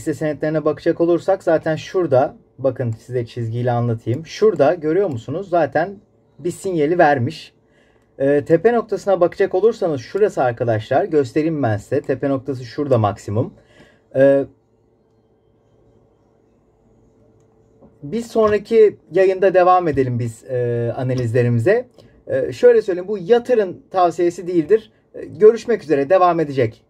hisse senetlerine bakacak olursak zaten şurada bakın size çizgiyle anlatayım. Şurada görüyor musunuz zaten bir sinyali vermiş. E, tepe noktasına bakacak olursanız şurası arkadaşlar göstereyim ben size. Tepe noktası şurada maksimum. E, bir sonraki yayında devam edelim biz e, analizlerimize. E, şöyle söyleyeyim bu yatırın tavsiyesi değildir. E, görüşmek üzere devam edecek.